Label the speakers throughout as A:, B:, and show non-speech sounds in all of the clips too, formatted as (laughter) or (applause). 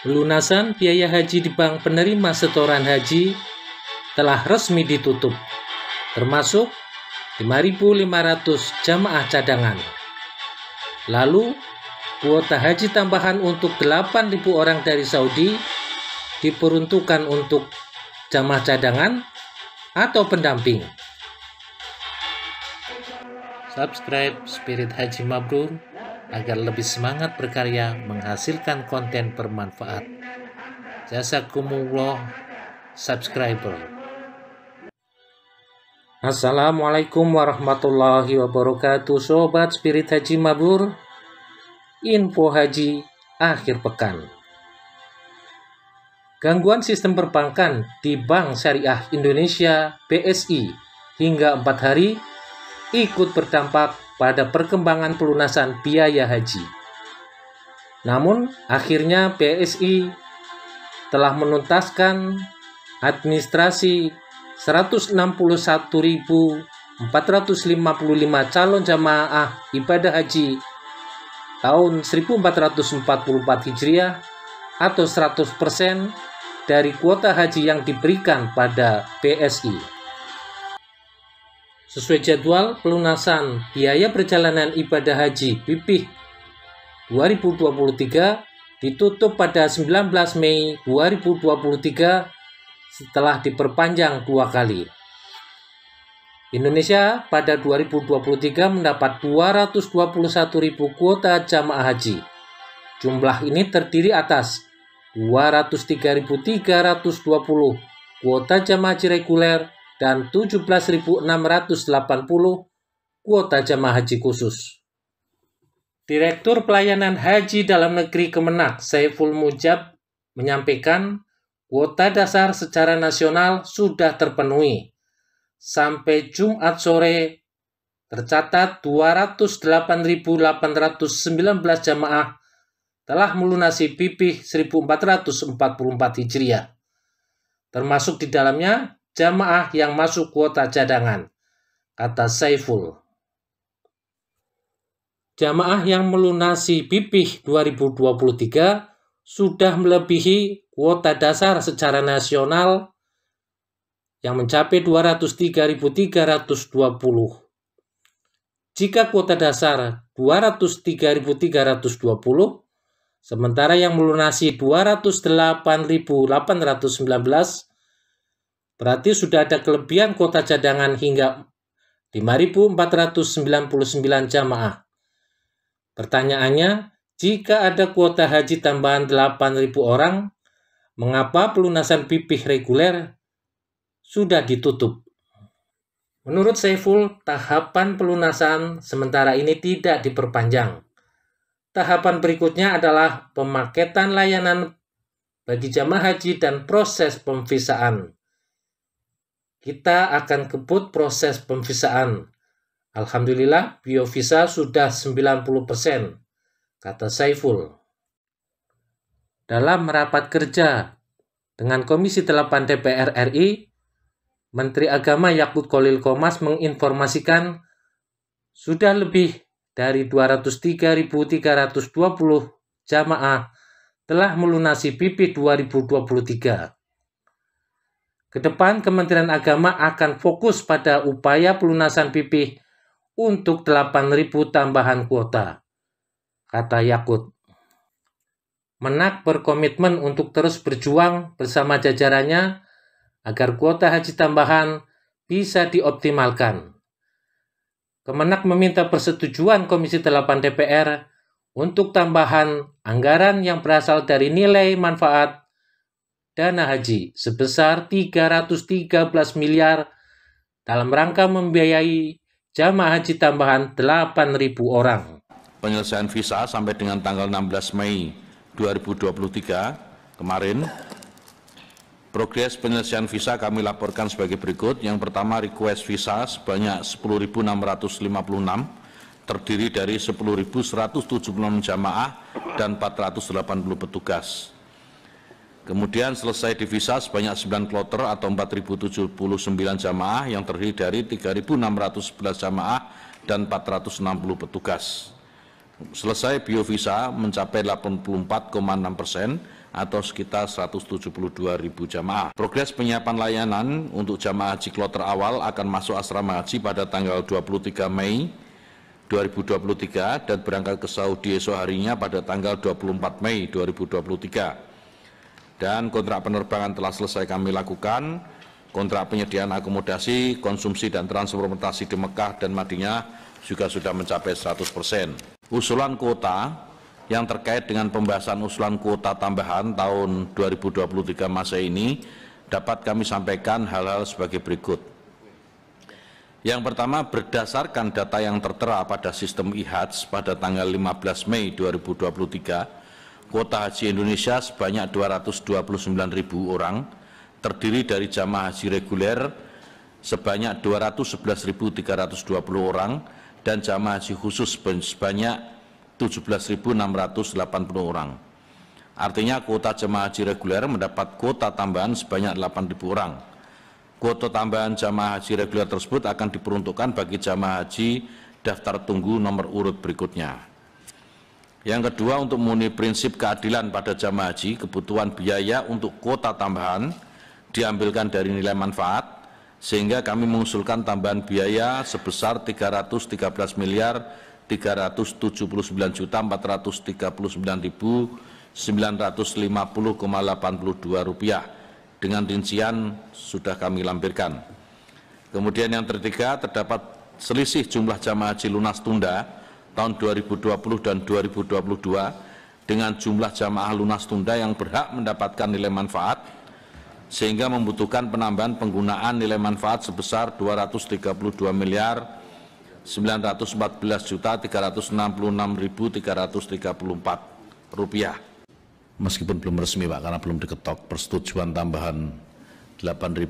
A: Pelunasan biaya haji di bank penerima setoran haji telah resmi ditutup, termasuk 5.500 jamaah cadangan. Lalu, kuota haji tambahan untuk 8.000 orang dari Saudi diperuntukkan untuk jamaah cadangan atau pendamping. Subscribe Spirit Haji Mabrur agar lebih semangat berkarya menghasilkan konten bermanfaat. Jasa kumuloh subscriber. Assalamualaikum warahmatullahi wabarakatuh Sobat Spirit Haji Mabur Info Haji Akhir Pekan Gangguan sistem perbankan di Bank Syariah Indonesia BSI hingga empat hari ikut berdampak pada perkembangan pelunasan biaya haji. Namun, akhirnya PSI telah menuntaskan administrasi 161.455 calon jamaah ibadah haji tahun 1444 Hijriah atau 100% dari kuota haji yang diberikan pada PSI. Sesuai jadwal pelunasan biaya perjalanan ibadah haji pipih 2023 ditutup pada 19 Mei 2023 setelah diperpanjang dua kali. Indonesia pada 2023 mendapat 221.000 kuota jamaah haji. Jumlah ini terdiri atas 203.320 kuota jamaah haji reguler dan 17.680 kuota jamaah haji khusus. Direktur Pelayanan Haji Dalam Negeri Kemenak, Saiful Mujab, menyampaikan kuota dasar secara nasional sudah terpenuhi. Sampai Jumat sore, tercatat 208.819 jamaah telah melunasi pipih 1444 Hijriah. Termasuk di dalamnya jamaah yang masuk kuota cadangan, kata Saiful. Jamaah yang melunasi BIPIH 2023 sudah melebihi kuota dasar secara nasional yang mencapai 203.320. Jika kuota dasar 203.320, sementara yang melunasi 208.819 Berarti sudah ada kelebihan kuota cadangan hingga 5.499 jamaah. Pertanyaannya, jika ada kuota haji tambahan 8.000 orang, mengapa pelunasan pipih reguler sudah ditutup? Menurut Saiful, tahapan pelunasan sementara ini tidak diperpanjang. Tahapan berikutnya adalah pemaketan layanan bagi jamaah haji dan proses pemvisaan kita akan kebut proses pemvisaan. Alhamdulillah, biovisa sudah 90%, kata Saiful. Dalam rapat kerja dengan Komisi 8 DPR RI, Menteri Agama Yakut Kolil Komas menginformasikan sudah lebih dari 203.320 jamaah telah melunasi PP 2023. Kedepan Kementerian Agama akan fokus pada upaya pelunasan pipih untuk 8.000 tambahan kuota, kata Yakut. Menak berkomitmen untuk terus berjuang bersama jajarannya agar kuota haji tambahan bisa dioptimalkan. Kemenak meminta persetujuan Komisi 8 DPR untuk tambahan anggaran yang berasal dari nilai manfaat dana haji sebesar 313 miliar dalam rangka membiayai jamaah haji tambahan 8.000 orang. Penyelesaian visa sampai dengan tanggal 16 Mei
B: 2023 kemarin Progres penyelesaian visa kami laporkan sebagai berikut. Yang pertama, request visa sebanyak 10.656 terdiri dari 10.176 jamaah dan 480 petugas. Kemudian selesai divisa sebanyak 9 kloter atau 4.079 jamaah yang terdiri dari 3.611 jamaah dan 460 petugas. Selesai biovisa mencapai 84,6 persen atau sekitar 172 ribu jamaah. Progres penyiapan layanan untuk jamaah haji kloter awal akan masuk asrama haji pada tanggal 23 Mei 2023 dan berangkat ke Saudi esok harinya pada tanggal 24 Mei 2023 dan kontrak penerbangan telah selesai kami lakukan. Kontrak penyediaan akomodasi, konsumsi, dan transportasi di Mekah dan Madinah juga sudah mencapai 100 persen. Usulan kuota yang terkait dengan pembahasan usulan kuota tambahan tahun 2023 masa ini dapat kami sampaikan hal-hal sebagai berikut. Yang pertama, berdasarkan data yang tertera pada sistem IHADS pada tanggal 15 Mei 2023, kuota haji Indonesia sebanyak 229 ribu orang, terdiri dari jamaah haji reguler sebanyak 211.320 orang dan jamaah haji khusus sebanyak 17.680 orang. Artinya kuota jamaah haji reguler mendapat kuota tambahan sebanyak 8.000 orang. Kuota tambahan jamaah haji reguler tersebut akan diperuntukkan bagi jamaah haji daftar tunggu nomor urut berikutnya. Yang kedua untuk memenuhi prinsip keadilan pada jamaah haji, kebutuhan biaya untuk kuota tambahan diambilkan dari nilai manfaat sehingga kami mengusulkan tambahan biaya sebesar 313 miliar 379 juta 439.950,82 rupiah dengan rincian sudah kami lampirkan. Kemudian yang ketiga terdapat selisih jumlah jamaah haji lunas tunda tahun 2020 dan 2022 dengan jumlah jamaah lunas tunda yang berhak mendapatkan nilai manfaat sehingga membutuhkan penambahan penggunaan nilai manfaat sebesar 232 miliar 914 juta 366.334 rupiah. Meskipun belum resmi Pak karena belum diketok persetujuan tambahan 8.000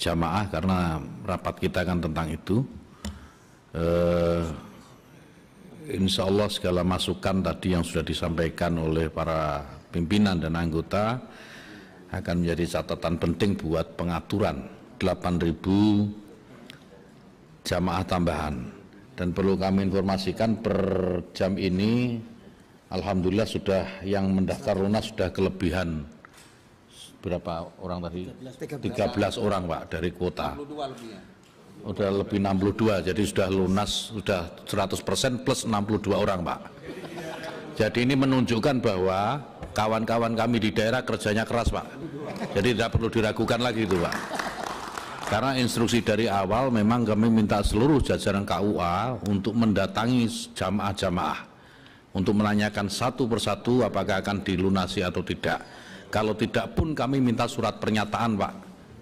B: jamaah karena rapat kita kan tentang itu. Eh, insya Allah segala masukan tadi yang sudah disampaikan oleh para pimpinan dan anggota akan menjadi catatan penting buat pengaturan 8.000 jamaah tambahan dan perlu kami informasikan per jam ini Alhamdulillah sudah yang mendaftar lunas sudah kelebihan berapa orang tadi 13, orang Pak dari kuota sudah lebih 62, jadi sudah lunas, sudah 100% plus 62 orang Pak. Jadi ini menunjukkan bahwa kawan-kawan kami di daerah kerjanya keras Pak. Jadi tidak perlu diragukan lagi itu Pak. Karena instruksi dari awal memang kami minta seluruh jajaran KUA untuk mendatangi jamaah-jamaah. Untuk menanyakan satu persatu apakah akan dilunasi atau tidak. Kalau tidak pun kami minta surat pernyataan Pak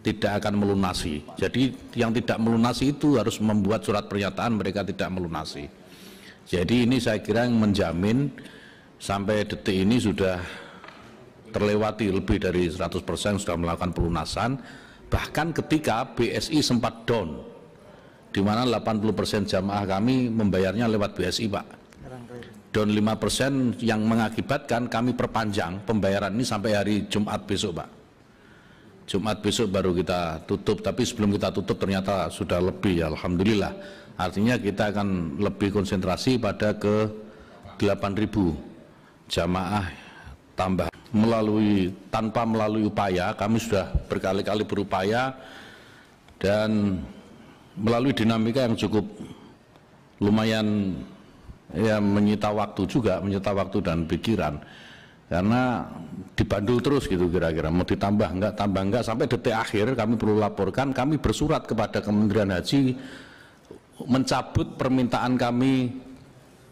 B: tidak akan melunasi. Jadi yang tidak melunasi itu harus membuat surat pernyataan mereka tidak melunasi. Jadi ini saya kira yang menjamin sampai detik ini sudah terlewati lebih dari 100% sudah melakukan pelunasan bahkan ketika BSI sempat down di mana 80% jamaah kami membayarnya lewat BSI Pak down 5% yang mengakibatkan kami perpanjang pembayaran ini sampai hari Jumat besok Pak Jumat besok baru kita tutup, tapi sebelum kita tutup ternyata sudah lebih ya Alhamdulillah. Artinya kita akan lebih konsentrasi pada ke 8.000 jamaah tambah. Melalui tanpa melalui upaya, kami sudah berkali-kali berupaya dan melalui dinamika yang cukup lumayan ya menyita waktu juga, menyita waktu dan pikiran karena dibandul terus gitu kira-kira mau ditambah enggak tambah enggak sampai detik akhir kami perlu laporkan kami bersurat kepada Kementerian Haji mencabut permintaan kami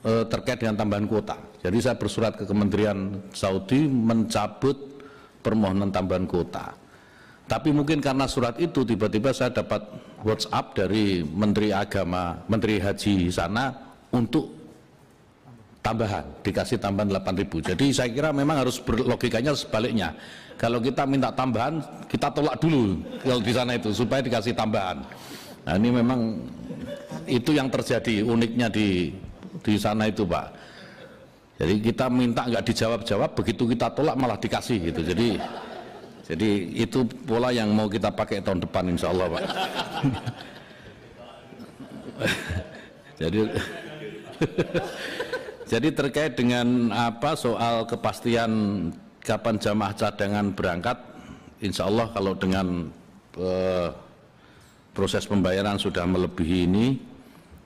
B: e, terkait dengan tambahan kuota jadi saya bersurat ke Kementerian Saudi mencabut permohonan tambahan kuota tapi mungkin karena surat itu tiba-tiba saya dapat WhatsApp dari Menteri Agama Menteri Haji sana untuk tambahan, dikasih tambahan 8000. Jadi saya kira memang harus berlogikanya sebaliknya. Kalau kita minta tambahan, kita tolak dulu kalau di sana itu supaya dikasih tambahan. Nah, ini memang itu yang terjadi uniknya di di sana itu, Pak. Jadi kita minta nggak dijawab-jawab, begitu kita tolak malah dikasih gitu. Jadi jadi itu pola yang mau kita pakai tahun depan insya Allah Pak. (laughs)
A: jadi (laughs)
B: Jadi terkait dengan apa soal kepastian kapan jamaah cadangan berangkat, insya Allah kalau dengan eh, proses pembayaran sudah melebihi ini,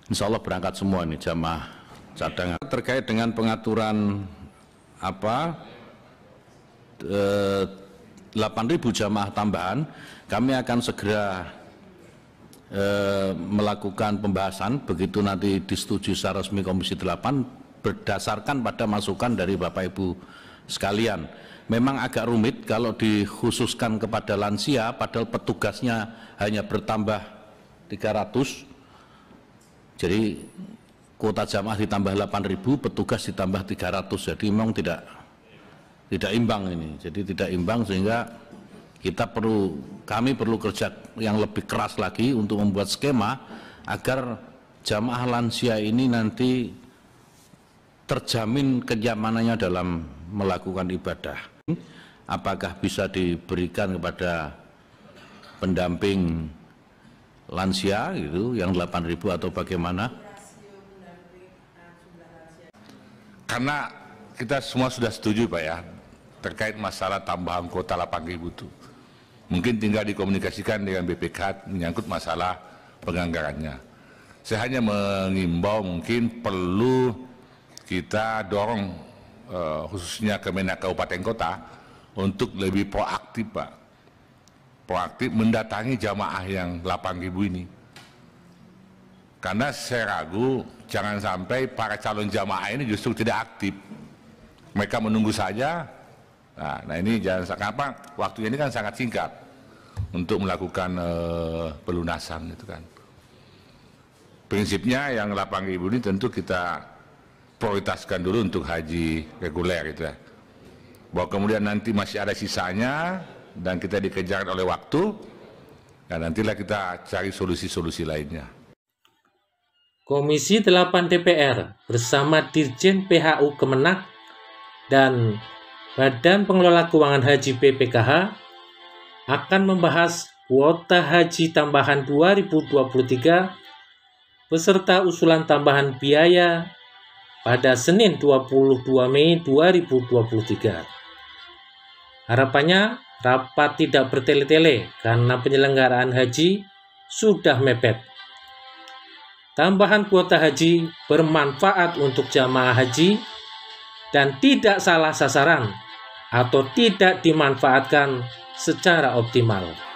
B: insya Allah berangkat semua ini jamaah cadangan. Terkait dengan pengaturan apa eh, 8.000 jamaah tambahan, kami akan segera eh, melakukan pembahasan begitu nanti disetujui secara resmi Komisi 8 berdasarkan pada masukan dari Bapak Ibu sekalian. Memang agak rumit kalau dikhususkan kepada lansia padahal petugasnya hanya bertambah 300. Jadi kuota jamaah ditambah 8.000, petugas ditambah 300. Jadi memang tidak tidak imbang ini. Jadi tidak imbang sehingga kita perlu kami perlu kerja yang lebih keras lagi untuk membuat skema agar jamaah lansia ini nanti terjamin kenyamanannya dalam melakukan ibadah. Apakah bisa diberikan kepada pendamping lansia itu yang 8000 atau bagaimana?
C: Karena kita semua sudah setuju Pak ya terkait masalah tambahan kota 8000 itu. Mungkin tinggal dikomunikasikan dengan BPK menyangkut masalah penganggarannya. Saya hanya mengimbau mungkin perlu kita dorong uh, khususnya Kemenak Kabupaten Kota untuk lebih proaktif Pak. Proaktif mendatangi jamaah yang 8.000 ini. Karena saya ragu jangan sampai para calon jamaah ini justru tidak aktif. Mereka menunggu saja. Nah, nah ini jangan kenapa waktunya ini kan sangat singkat untuk melakukan uh, pelunasan itu kan. Prinsipnya yang 8.000 ini tentu kita prioritaskan dulu untuk haji reguler gitu ya. Bahwa kemudian nanti masih ada sisanya dan kita dikejar oleh waktu dan nantilah kita cari solusi-solusi lainnya.
A: Komisi 8 DPR bersama Dirjen PHU Kemenak dan Badan Pengelola Keuangan Haji PPKH akan membahas kuota haji tambahan 2023 beserta usulan tambahan biaya pada Senin 22 Mei 2023. Harapannya rapat tidak bertele-tele karena penyelenggaraan haji sudah mepet. Tambahan kuota haji bermanfaat untuk jamaah haji dan tidak salah sasaran atau tidak dimanfaatkan secara optimal.